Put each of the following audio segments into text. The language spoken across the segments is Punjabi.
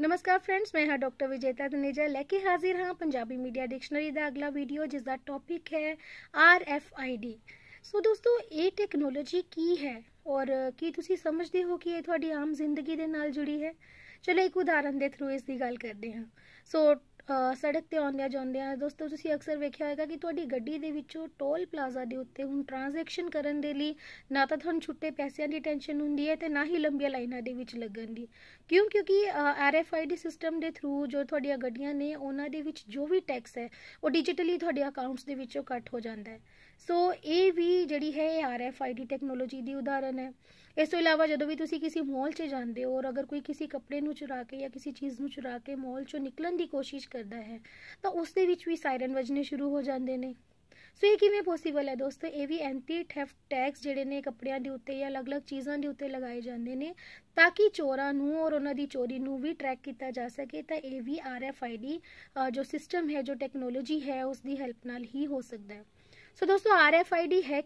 ਨਮਸਕਾਰ ਫਰੈਂਡਸ ਮੈਂ ਹਾਂ ਡਾਕਟਰ ਵਿਜੇਤਾ ਦਨੇਜਾ ਲੈ ਕੇ ਹਾਜ਼ਰ ਹਾਂ ਪੰਜਾਬੀ ਮੀਡੀਆ ਡਿਕਸ਼ਨਰੀ ਦਾ ਅਗਲਾ ਵੀਡੀਓ ਜਿਸ ਦਾ ਟੌਪਿਕ ਹੈ R F I D so ਦੋਸਤੋ ਇਹ ਟੈਕਨੋਲੋਜੀ ਕੀ ਹੈ ਔਰ ਕੀ ਤੁਸੀਂ ਸਮਝਦੇ ਹੋ ਕਿ ਇਹ ਤੁਹਾਡੀ ਆਮ ਜ਼ਿੰਦਗੀ ਦੇ ਨਾਲ ਜੁੜੀ ਹੈ ਚਲੋ ਇੱਕ ਉਦਾਹਰਨ ਦੇ ਥਰੂ ਇਸ ਦੀ ਗੱਲ ਕਰਦੇ ਹਾਂ ਸੋ ਸੜਕ ਤੇ ਆਉਂਦਿਆਂ ਜਾਂਦਿਆਂ ਦੋਸਤੋ ਤੁਸੀਂ ਅਕਸਰ ਵੇਖਿਆ ਹੋਵੇਗਾ ਕਿ ਤੁਹਾਡੀ ਗੱਡੀ ਦੇ ਵਿੱਚੋਂ ਟੋਲ ਪਲਾਜ਼ਾ ਦੇ ਉੱਤੇ ਹੁਣ ਟ੍ਰਾਂਜੈਕਸ਼ਨ ਕਰਨ ਦੇ ਲਈ ਨਾ ਤਾਂ ਤੁਹਾਨੂੰ ਛੁੱਟੇ ਪੈਸਿਆਂ ਦੀ ਟੈਨਸ਼ਨ ਹੁੰਦੀ ਹੈ ਤੇ ਨਾ ਹੀ ਲੰਬੀਆਂ ਲਾਈਨਾਂ ਦੇ ਵਿੱਚ ਲੱਗਣ ਦੀ ਕਿਉਂ ਕਿਉਂਕਿ ਆਰਐਫਆਈਡੀ ਸਿਸਟਮ ਦੇ ਥਰੂ ਜੋ ਤੁਹਾਡੀਆਂ ਗੱਡੀਆਂ ਨੇ ਉਹਨਾਂ ਦੇ ਵਿੱਚ ਜੋ ਵੀ ਟੈਕਸ ਹੈ ਉਹ ਡਿਜੀਟਲੀ ਤੁਹਾਡੇ ਅਕਾਊਂਟਸ ਦੇ ਵਿੱਚੋਂ ਕੱਟ ਹੋ ਜਾਂਦਾ ਹੈ ਸੋ ਇਹ ਵੀ ਜਿਹੜੀ ਹੈ ਇਹ ਆਰਐਫਆਈਡੀ ਟੈਕਨੋਲੋਜੀ ਦੀ ਉਦਾਹਰਨ ਹੈ ਇਸ ਤੋਂ ਇਲਾਵਾ ਜਦੋਂ ਵੀ ਤੁਸੀਂ ਕਿਸੇ ਮਾਲ 'ਚ ਜਾਂਦੇ ਹੋ ਔਰ ਅਗਰ ਕੋਈ ਕਿਸੇ ਕੱਪੜੇ ਨੂੰ ਚੁਰਾ ਕੇ ਜਾਂ ਕਿਸੇ ਚੀਜ਼ ਨੂੰ ਚੁਰਾ ਕੇ ਮਾਲ 'ਚੋਂ ਨਿਕਲਣ ਦੀ ਕੋਸ਼ਿਸ਼ ਕਰਦਾ ਹੈ ਤਾਂ ਉਸ ਦੇ ਵਿੱਚ ਵੀ ਸਾਇਰਨ ਵੱਜਨੇ ਸ਼ੁਰੂ ਹੋ ਜਾਂਦੇ ਨੇ ਸੋ ਇਹ ਕਿਵੇਂ ਪੋਸੀਬਲ ਹੈ ਦੋਸਤੋ ਇਹ ਵੀ ਐਂਟੀ ਥੈਫਟ ਟੈਕਸ ਜਿਹੜੇ ਨੇ ਕੱਪੜਿਆਂ ਦੇ ਉੱਤੇ ਜਾਂ ਅਲੱਗ-ਅਲੱਗ ਚੀਜ਼ਾਂ ਦੇ ਉੱਤੇ ਲਗਾਏ ਜਾਂਦੇ ਨੇ ਤਾਂ ਕਿ ਚੋਰਾਂ ਨੂੰ ਔਰ ਉਹਨਾਂ ਦੀ ਚੋਰੀ ਨੂੰ ਵੀ ਟਰੈਕ ਕੀਤਾ ਜਾ ਸਕੇ ਤਾਂ ਇਹ ਵੀ ਆਰ ਆਈ ਡੀ ਜੋ ਸਿਸਟਮ ਹੈ ਜੋ ਟੈਕਨੋਲੋਜੀ ਹੈ ਉਸ ਦੀ ਹੈਲਪ ਨਾਲ ਹੀ ਹੋ ਸਕਦਾ ਹੈ ਸੋ ਦੋਸਤੋ ਡੀ ਹੈ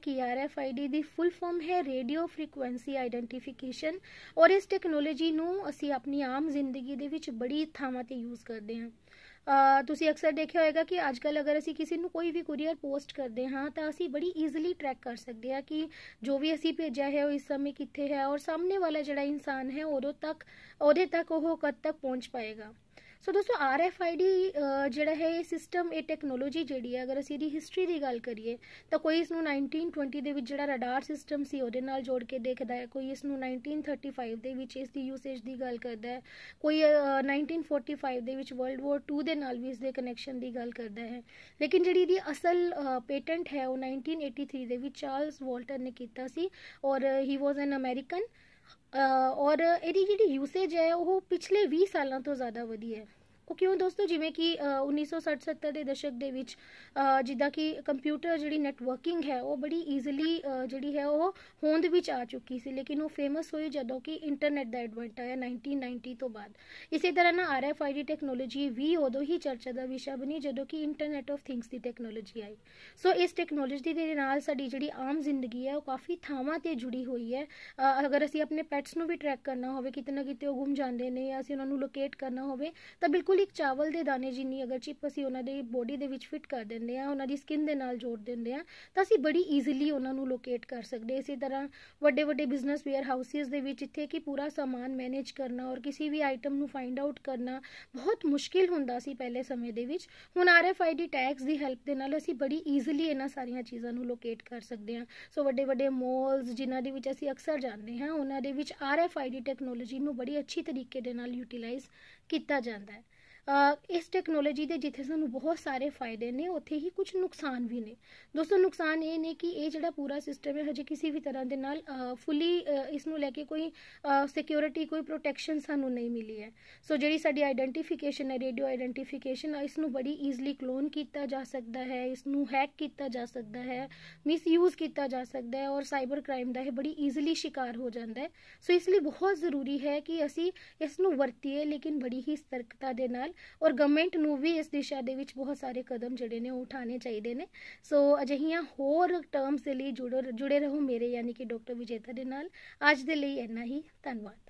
ਆਈ ਡੀ ਦੀ ਫੁੱਲ ਫਾਰਮ ਹੈ ਰੇਡੀਓ ਫ੍ਰੀਕੁਐਂਸੀ ਆਈਡੈਂਟੀਫਿਕੇਸ਼ਨ ਔਰ ਇਸ ਟੈਕਨੋਲੋਜੀ ਨੂੰ ਅਸੀਂ ਆਪਣੀ ਆਮ ਜ਼ਿੰਦਗੀ ਦੇ ਵਿੱਚ ਬੜੀ ਥਾਵਾਂ ਤੇ ਯੂਜ਼ ਕਰਦੇ ਹਾਂ ਤੁਸੀਂ ਅਕਸਰ ਦੇਖਿਆ ਹੋਵੇਗਾ ਕਿ ਅੱਜ ਕੱਲ ਅਗਰ ਅਸੀਂ ਕਿਸੇ ਨੂੰ ਕੋਈ ਵੀ ਕੁਰੀਅਰ ਪੋਸਟ ਕਰਦੇ ਹਾਂ ਤਾਂ ਅਸੀਂ ਬੜੀ ਈਜ਼ੀਲੀ ਟਰੈਕ ਕਰ ਸਕਦੇ ਹਾਂ ਕਿ ਜੋ ਵੀ ਅਸੀਂ ਭੇਜਿਆ ਹੈ ਉਹ ਇਸ ਸਮੇਂ ਕਿੱਥੇ ਹੈ ਔਰ ਸਾਹਮਣੇ ਵਾਲਾ ਜਿਹੜਾ ਇਨਸਾਨ ਹੈ ਉਦੋਂ ਤੱਕ ਉਹਦੇ ਤੱਕ ਉਹ ਕਦ ਤੱਕ ਪਹੁੰਚ ਪਾਏਗਾ ਸੋ ਦੋਸਤੋ ਆਰਐਫਆਈਡੀ ਜਿਹੜਾ ਹੈ ਇਹ ਸਿਸਟਮ ਇਹ ਟੈਕਨੋਲੋਜੀ ਜਿਹੜੀ ਹੈ ਅਗਰ ਅਸੀਂ ਇਹਦੀ ਹਿਸਟਰੀ ਦੀ ਗੱਲ ਕਰੀਏ ਤਾਂ ਕੋਈ ਇਸ ਨੂੰ 1920 ਦੇ ਵਿੱਚ ਜਿਹੜਾ ਰਡਾਰ ਸਿਸਟਮ ਸੀ ਉਹਦੇ ਨਾਲ ਜੋੜ ਕੇ ਦੇਖਦਾ ਹੈ ਕੋਈ ਇਸ ਨੂੰ 1935 ਦੇ ਵਿੱਚ ਇਸ ਦੀ ਯੂਸੇਜ ਦੀ ਗੱਲ ਕਰਦਾ ਹੈ ਕੋਈ 1945 ਦੇ ਵਿੱਚ ਵਰਲਡ ਵਾਰ 2 ਦੇ ਨਾਲ ਵੀ ਇਸ ਦੇ ਕਨੈਕਸ਼ਨ ਦੀ ਗੱਲ ਕਰਦਾ ਹੈ ਲੇਕਿਨ ਜਿਹੜੀ ਇਹਦੀ ਅਸਲ ਪੇਟੈਂਟ ਹੈ ਉਹ 1983 ਦੇ ਵਿੱਚ ਚਾਰਲਸ ਵਾਲਟਰ ਨੇ ਕੀਤਾ ਸੀ ਔਰ ਹੀ ਵਾਸ ਐਨ ਅਮਰੀਕਨ ਔਰ ਇਹਦੀ ਜਿਹੜੀ ਯੂਸੇਜ ਹੈ ਉਹ ਪਿਛਲੇ 20 ਸਾਲਾਂ ਤੋਂ ਜ਼ਿਆਦਾ ਵਧੀ ਹੈ ਉਹ ਕਿਉਂ ਦੋਸਤੋ ਜਿਵੇਂ ਕਿ 1960-70 ਦੇ ਦਸ਼ਕ ਦੇ ਵਿੱਚ ਜਿੱਦਾਂ ਕਿ ਕੰਪਿਊਟਰ ਜਿਹੜੀ ਨੈਟਵਰਕਿੰਗ ਹੈ ਉਹ ਬੜੀ ਈਜ਼ੀਲੀ ਜਿਹੜੀ ਹੈ ਉਹ ਹੋਂਦ ਵਿੱਚ ਆ ਚੁੱਕੀ ਸੀ ਲੇਕਿਨ ਉਹ ਫੇਮਸ ਹੋਈ ਜਦੋਂ ਕਿ ਇੰਟਰਨੈਟ ਦਾ ਐਡਵੈਂਟ ਆਇਆ 1990 ਤੋਂ ਬਾਅਦ ਇਸੇ ਤਰ੍ਹਾਂ ਨਾ ਆਰਐਫਆਈਡੀ ਟੈਕਨੋਲੋਜੀ ਵੀ ਉਦੋਂ ਹੀ ਚਰਚਾ ਦਾ ਵਿਸ਼ਾ ਬਣੀ ਜਦੋਂ ਕਿ ਇੰਟਰਨੈਟ ਆਫ ਥਿੰਗਸ ਦੀ ਟੈਕਨੋਲੋਜੀ ਆਈ ਸੋ ਇਸ ਟੈਕਨੋਲੋਜੀ ਦੇ ਨਾਲ ਸਾਡੀ ਜਿਹੜੀ ਆਮ ਜ਼ਿੰਦਗੀ ਹੈ ਉਹ ਕਾਫੀ ਥਾਵਾਂ ਤੇ ਜੁੜੀ ਹੋਈ ਹੈ ਅਗਰ ਅਸੀਂ ਆਪਣੇ ਪੈਟਸ ਨੂੰ ਵੀ ਟਰੈਕ ਕਰਨਾ ਹੋਵੇ ਕਿਤੇ ਨਾ ਕਿਤੇ ਉਹ ਗੁੰਮ ਜਾਂਦੇ ਨੇ ਜਾਂ ਅਸੀਂ ਉਹਨਾਂ ਨੂੰ ਲੋਕੇਟ ਕਰਨਾ ਹੋਵੇ ਤਾਂ ਬਿਲਕੁਲ ਬਿਲਕੁਲ ਇੱਕ ਚਾਵਲ ਦੇ ਦਾਣੇ ਜਿੰਨੀ ਅਗਰ ਚਿਪ ਅਸੀਂ ਉਹਨਾਂ ਦੇ ਬੋਡੀ ਦੇ ਵਿੱਚ ਫਿਟ ਕਰ ਦਿੰਦੇ ਆ ਉਹਨਾਂ ਦੀ ਸਕਿਨ ਦੇ ਨਾਲ ਜੋੜ ਦਿੰਦੇ ਆ ਤਾਂ ਅਸੀਂ ਬੜੀ ਈਜ਼ੀਲੀ ਉਹਨਾਂ ਨੂੰ ਲੋਕੇਟ ਕਰ ਸਕਦੇ ਇਸੇ ਤਰ੍ਹਾਂ ਵੱਡੇ ਵੱਡੇ ਬਿਜ਼ਨਸ ਵੇਅਰ ਹਾਊਸਿਸ ਦੇ ਵਿੱਚ ਇੱਥੇ ਕਿ ਪੂਰਾ ਸਾਮਾਨ ਮੈਨੇਜ ਕਰਨਾ ਔਰ ਕਿਸੇ ਵੀ ਆਈਟਮ ਨੂੰ ਫਾਈਂਡ ਆਊਟ ਕਰਨਾ ਬਹੁਤ ਮੁਸ਼ਕਿਲ ਹੁੰਦਾ ਸੀ ਪਹਿਲੇ ਸਮੇਂ ਦੇ ਵਿੱਚ ਹੁਣ ਡੀ ਟੈਗਸ ਦੀ ਹੈਲਪ ਦੇ ਨਾਲ ਅਸੀਂ ਬੜੀ ਈਜ਼ੀਲੀ ਇਹਨਾਂ ਸਾਰੀਆਂ ਚੀਜ਼ਾਂ ਨੂੰ ਲੋਕੇਟ ਕਰ ਸਕਦੇ ਆ ਸੋ ਵੱਡੇ ਵੱਡੇ ਮਾਲਸ ਜਿਨ੍ਹਾਂ ਦੇ ਵਿੱਚ ਅਸੀਂ ਅਕਸਰ ਜਾਂਦੇ ਹਾਂ ਉਹਨਾਂ ਦੇ ਵਿੱਚ ਡੀ ਟੈਕਨੋਲੋਜੀ ਨੂੰ ਬੜੀ ਅੱਛੀ ਤਰੀਕੇ ਦੇ ਨਾਲ ਯੂਟਿਲਾਈਜ਼ ਕੀਤਾ ਜਾਂਦਾ ਹੈ ਇਸ ਟੈਕਨੋਲੋਜੀ ਦੇ ਜਿੱਥੇ ਸਾਨੂੰ ਬਹੁਤ ਸਾਰੇ ਫਾਇਦੇ ਨੇ ਉੱਥੇ ਹੀ ਕੁਝ ਨੁਕਸਾਨ ਵੀ ਨੇ ਦੋਸਤੋ ਨੁਕਸਾਨ ਇਹ ਨੇ ਕਿ ਇਹ ਜਿਹੜਾ ਪੂਰਾ ਸਿਸਟਮ ਹੈ ਹਜੇ ਕਿਸੇ ਵੀ ਤਰ੍ਹਾਂ ਦੇ ਨਾਲ ਫੁੱਲੀ ਇਸ ਨੂੰ ਲੈ ਕੇ ਕੋਈ ਸਿਕਿਉਰਿਟੀ ਕੋਈ ਪ੍ਰੋਟੈਕਸ਼ਨ ਸਾਨੂੰ ਨਹੀਂ ਮਿਲੀ ਹੈ ਸੋ ਜਿਹੜੀ ਸਾਡੀ ਆਈਡੈਂਟੀਫਿਕੇਸ਼ਨ ਹੈ ਰੇਡੀਓ ਆਈਡੈਂਟੀਫਿਕੇਸ਼ਨ ਇਸ ਨੂੰ ਬੜੀ ਈਜ਼ੀਲੀ ਕਲੋਨ ਕੀਤਾ ਜਾ ਸਕਦਾ ਹੈ ਇਸ ਨੂੰ ਹੈਕ ਕੀਤਾ ਜਾ ਸਕਦਾ ਹੈ ਮਿਸਯੂਜ਼ ਕੀਤਾ ਜਾ ਸਕਦਾ ਹੈ ਔਰ ਸਾਈਬਰ ਕ੍ਰਾਈਮ ਦਾ ਇਹ ਬੜੀ ਈਜ਼ੀਲੀ ਸ਼ਿਕਾਰ ਹੋ ਜਾਂਦਾ ਹੈ ਸੋ ਇਸ ਲਈ ਬਹੁਤ ਜ਼ਰੂਰੀ ਹੈ ਕਿ ਅਸੀਂ ਇਸ ਨੂੰ ਵਰਤੀਏ ਲੇਕਿਨ ਬੜੀ ਹੀ ਸਤਰਕਤਾ ਦੇ ਨਾਲ ਔਰ ਗਵਰਨਮੈਂਟ ਨੂੰ ਵੀ ਇਸ ਦਿਸ਼ਾ ਦੇ ਵਿੱਚ ਬਹੁਤ ਸਾਰੇ ਕਦਮ ਜਿਹੜੇ ਨੇ ਉਠਾਣੇ ਚਾਹੀਦੇ ਨੇ ਸੋ ਅਜਿਹੀਆਂ ਹੋਰ ਟਰਮਸ ਦੇ ਲਈ ਜੁੜੇ ਰਹੋ ਮੇਰੇ ਯਾਨੀ ਕਿ ਡਾਕਟਰ ਵਿਜੇਤਾ ਦੇ ਨਾਲ ਅੱਜ ਦੇ ਲਈ ਇੰਨਾ ਹੀ ਧੰਨਵਾਦ